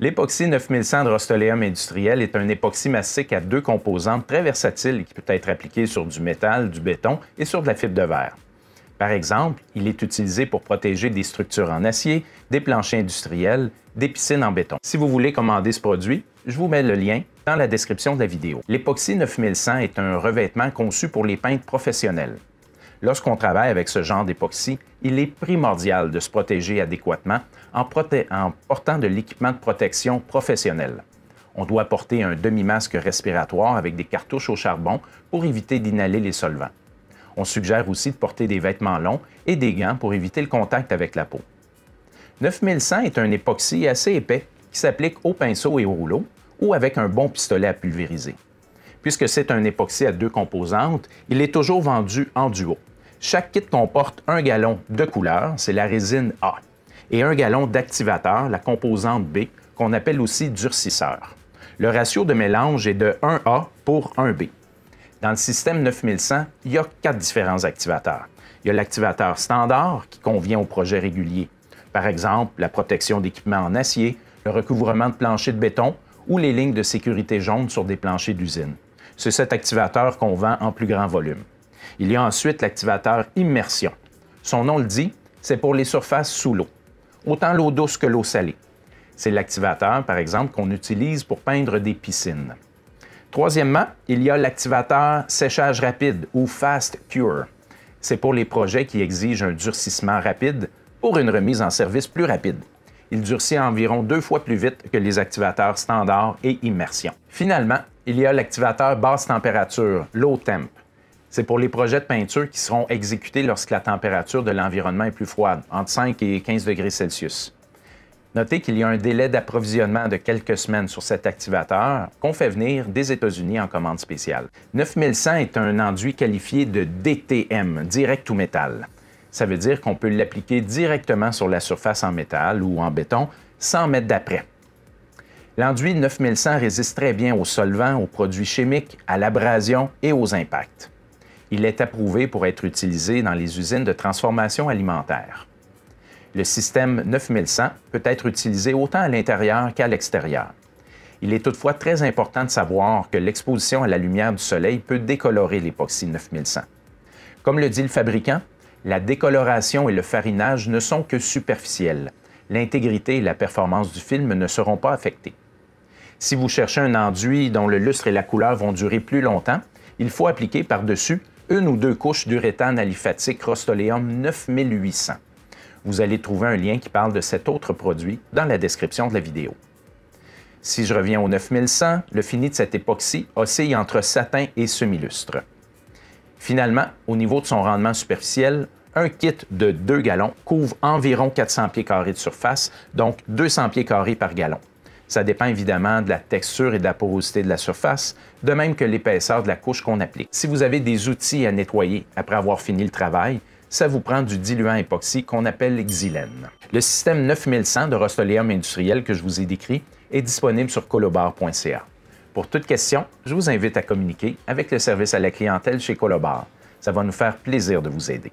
L'époxy 9100 de Rostoleum industriel est un époxy massique à deux composantes très versatiles qui peut être appliqué sur du métal, du béton et sur de la fibre de verre. Par exemple, il est utilisé pour protéger des structures en acier, des planchers industriels, des piscines en béton. Si vous voulez commander ce produit, je vous mets le lien dans la description de la vidéo. L'époxy 9100 est un revêtement conçu pour les peintres professionnels. Lorsqu'on travaille avec ce genre d'époxy, il est primordial de se protéger adéquatement en, portant de l'équipement de protection professionnel. On doit porter un demi-masque respiratoire avec des cartouches au charbon pour éviter d'inhaler les solvants. On suggère aussi de porter des vêtements longs et des gants pour éviter le contact avec la peau. 9100 est un époxy assez épais qui s'applique au pinceau et au rouleau ou avec un bon pistolet à pulvériser. Puisque c'est un époxy à deux composantes, il est toujours vendu en duo. Chaque kit comporte un gallon de couleur, c'est la résine A, et un gallon d'activateur, la composante B, qu'on appelle aussi durcisseur. Le ratio de mélange est de 1A pour 1B. Dans le système 9100, il y a quatre différents activateurs. Il y a l'activateur standard qui convient aux projets réguliers. Par exemple, la protection d'équipements en acier, le recouvrement de planchers de béton ou les lignes de sécurité jaunes sur des planchers d'usine. C'est cet activateur qu'on vend en plus grand volume. Il y a ensuite l'activateur immersion. Son nom le dit, c'est pour les surfaces sous l'eau, autant l'eau douce que l'eau salée. C'est l'activateur, par exemple, qu'on utilise pour peindre des piscines. Troisièmement, il y a l'activateur séchage rapide ou fast cure. C'est pour les projets qui exigent un durcissement rapide pour une remise en service plus rapide. Il durcit environ deux fois plus vite que les activateurs standards et immersion. Finalement, il y a l'activateur basse température, low temp c'est pour les projets de peinture qui seront exécutés lorsque la température de l'environnement est plus froide, entre 5 et 15 degrés Celsius. Notez qu'il y a un délai d'approvisionnement de quelques semaines sur cet activateur qu'on fait venir des États-Unis en commande spéciale. 9100 est un enduit qualifié de DTM, direct ou métal. Ça veut dire qu'on peut l'appliquer directement sur la surface en métal ou en béton sans mettre d'après. L'enduit 9100 résiste très bien aux solvants, aux produits chimiques, à l'abrasion et aux impacts il est approuvé pour être utilisé dans les usines de transformation alimentaire. Le système 9100 peut être utilisé autant à l'intérieur qu'à l'extérieur. Il est toutefois très important de savoir que l'exposition à la lumière du soleil peut décolorer l'époxy 9100. Comme le dit le fabricant, la décoloration et le farinage ne sont que superficiels. L'intégrité et la performance du film ne seront pas affectées. Si vous cherchez un enduit dont le lustre et la couleur vont durer plus longtemps, il faut appliquer par-dessus une ou deux couches d'uréthane aliphatique Rostoleum 9800. Vous allez trouver un lien qui parle de cet autre produit dans la description de la vidéo. Si je reviens au 9100, le fini de cette époxy oscille entre satin et semi-lustre. Finalement, au niveau de son rendement superficiel, un kit de 2 gallons couvre environ 400 pieds carrés de surface, donc 200 pieds carrés par gallon. Ça dépend évidemment de la texture et de la porosité de la surface, de même que l'épaisseur de la couche qu'on applique. Si vous avez des outils à nettoyer après avoir fini le travail, ça vous prend du diluant époxy qu'on appelle xylène. Le système 9100 de Rostoleum industriel que je vous ai décrit est disponible sur colobar.ca. Pour toute question, je vous invite à communiquer avec le service à la clientèle chez Colobar. Ça va nous faire plaisir de vous aider.